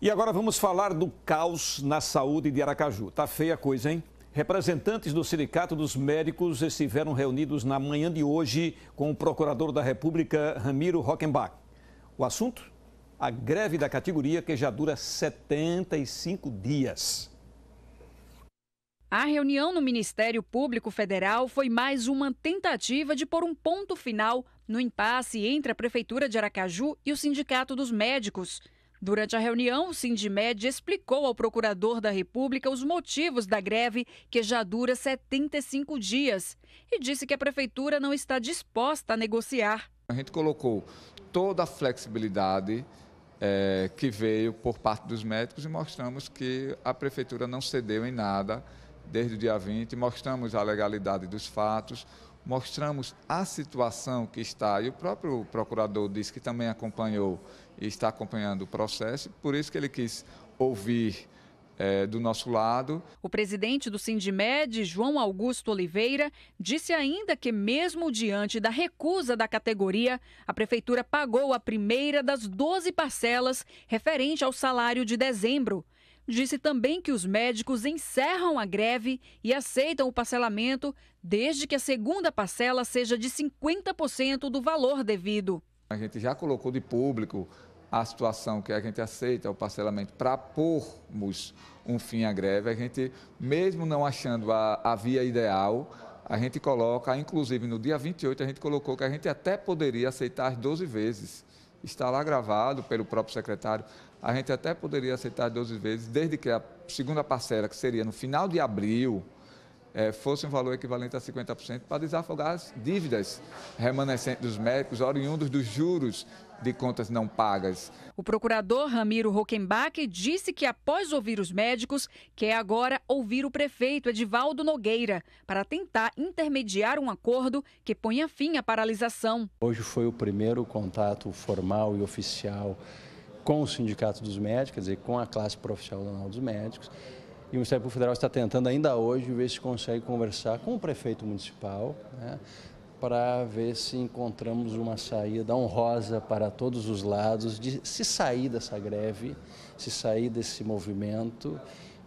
E agora vamos falar do caos na saúde de Aracaju. Tá feia a coisa, hein? Representantes do Sindicato dos Médicos estiveram reunidos na manhã de hoje com o procurador da República, Ramiro Rockenbach. O assunto? A greve da categoria que já dura 75 dias. A reunião no Ministério Público Federal foi mais uma tentativa de pôr um ponto final no impasse entre a Prefeitura de Aracaju e o Sindicato dos Médicos. Durante a reunião, o Sindimed explicou ao procurador da República os motivos da greve, que já dura 75 dias, e disse que a prefeitura não está disposta a negociar. A gente colocou toda a flexibilidade é, que veio por parte dos médicos e mostramos que a prefeitura não cedeu em nada desde o dia 20, mostramos a legalidade dos fatos, mostramos a situação que está, e o próprio procurador disse que também acompanhou e está acompanhando o processo, por isso que ele quis ouvir é, do nosso lado. O presidente do Sindimed, João Augusto Oliveira, disse ainda que, mesmo diante da recusa da categoria, a prefeitura pagou a primeira das 12 parcelas referente ao salário de dezembro disse também que os médicos encerram a greve e aceitam o parcelamento desde que a segunda parcela seja de 50% do valor devido. A gente já colocou de público a situação que a gente aceita o parcelamento para pormos um fim à greve. A gente, mesmo não achando a, a via ideal, a gente coloca, inclusive no dia 28, a gente colocou que a gente até poderia aceitar as 12 vezes está lá gravado pelo próprio secretário. A gente até poderia aceitar 12 vezes, desde que a segunda parcela, que seria no final de abril, eh, fosse um valor equivalente a 50% para desafogar as dívidas remanescentes dos médicos, oriundos dos juros de contas não pagas. O procurador Ramiro Rockenbach disse que, após ouvir os médicos, quer agora ouvir o prefeito Edivaldo Nogueira para tentar intermediar um acordo que ponha fim à paralisação. Hoje foi o primeiro contato formal e oficial com o Sindicato dos Médicos, quer dizer, com a classe profissional dos médicos. E o Ministério Público Federal está tentando ainda hoje ver se consegue conversar com o prefeito municipal, né, para ver se encontramos uma saída honrosa para todos os lados, de se sair dessa greve, se sair desse movimento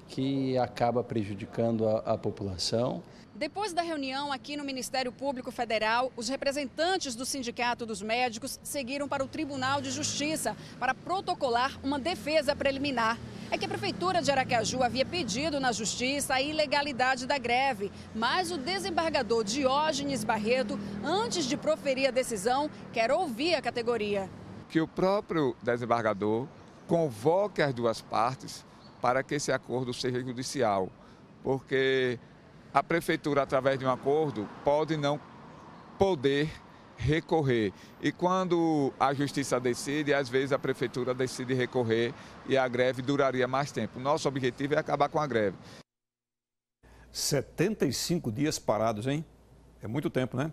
que acaba prejudicando a, a população. Depois da reunião aqui no Ministério Público Federal, os representantes do Sindicato dos Médicos seguiram para o Tribunal de Justiça para protocolar uma defesa preliminar é que a Prefeitura de Aracaju havia pedido na Justiça a ilegalidade da greve, mas o desembargador Diógenes Barreto, antes de proferir a decisão, quer ouvir a categoria. Que o próprio desembargador convoque as duas partes para que esse acordo seja judicial, porque a Prefeitura, através de um acordo, pode não poder recorrer. E quando a justiça decide, às vezes a prefeitura decide recorrer e a greve duraria mais tempo. Nosso objetivo é acabar com a greve. 75 dias parados, hein? É muito tempo, né?